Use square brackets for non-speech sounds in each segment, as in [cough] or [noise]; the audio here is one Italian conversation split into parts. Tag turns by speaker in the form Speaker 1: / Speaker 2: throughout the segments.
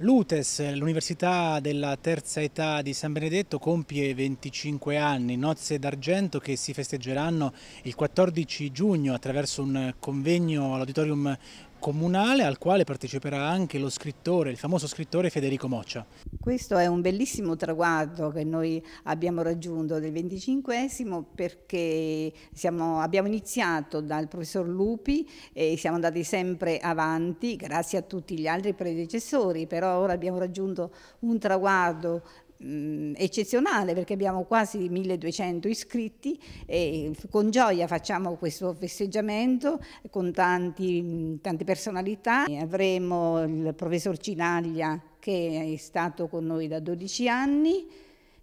Speaker 1: L'UTES, l'Università della Terza Età di San Benedetto, compie 25 anni, nozze d'argento che si festeggeranno il 14 giugno attraverso un convegno all'Auditorium comunale al quale parteciperà anche lo scrittore, il famoso scrittore Federico Moccia.
Speaker 2: Questo è un bellissimo traguardo che noi abbiamo raggiunto del 25 perché siamo, abbiamo iniziato dal professor Lupi e siamo andati sempre avanti grazie a tutti gli altri predecessori, però ora abbiamo raggiunto un traguardo mh, eccezionale perché abbiamo quasi 1200 iscritti e con gioia facciamo questo festeggiamento con tanti, tante personalità. Avremo il professor Cinaglia che è stato con noi da 12 anni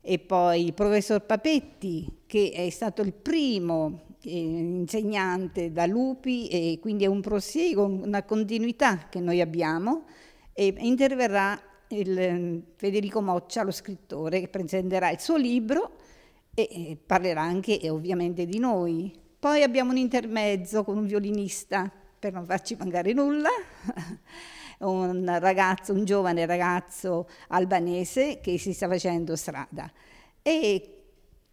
Speaker 2: e poi il professor Papetti che è stato il primo eh, insegnante da Lupi e quindi è un prosieguo, una continuità che noi abbiamo e interverrà il ehm, Federico Moccia, lo scrittore, che presenterà il suo libro e parlerà anche ovviamente di noi. Poi abbiamo un intermezzo con un violinista, per non farci mancare nulla, [laughs] un ragazzo, un giovane ragazzo albanese che si sta facendo strada. E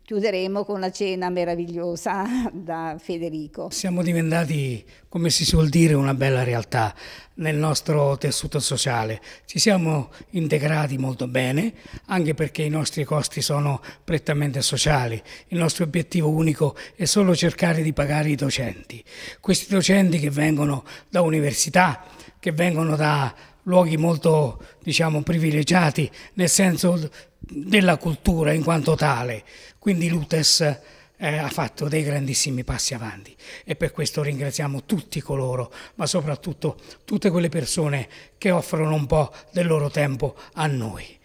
Speaker 2: chiuderemo con una cena meravigliosa [laughs] da Federico.
Speaker 3: Siamo diventati, come si suol dire, una bella realtà nel nostro tessuto sociale. Ci siamo integrati molto bene, anche perché i nostri costi sono prettamente sociali. Il nostro obiettivo unico è solo cercare di pagare i docenti. Questi docenti che vengono da università, che vengono da luoghi molto diciamo, privilegiati nel senso della cultura in quanto tale. Quindi l'UTES eh, ha fatto dei grandissimi passi avanti e per questo ringraziamo tutti coloro, ma soprattutto tutte quelle persone che offrono
Speaker 1: un po' del loro tempo a noi.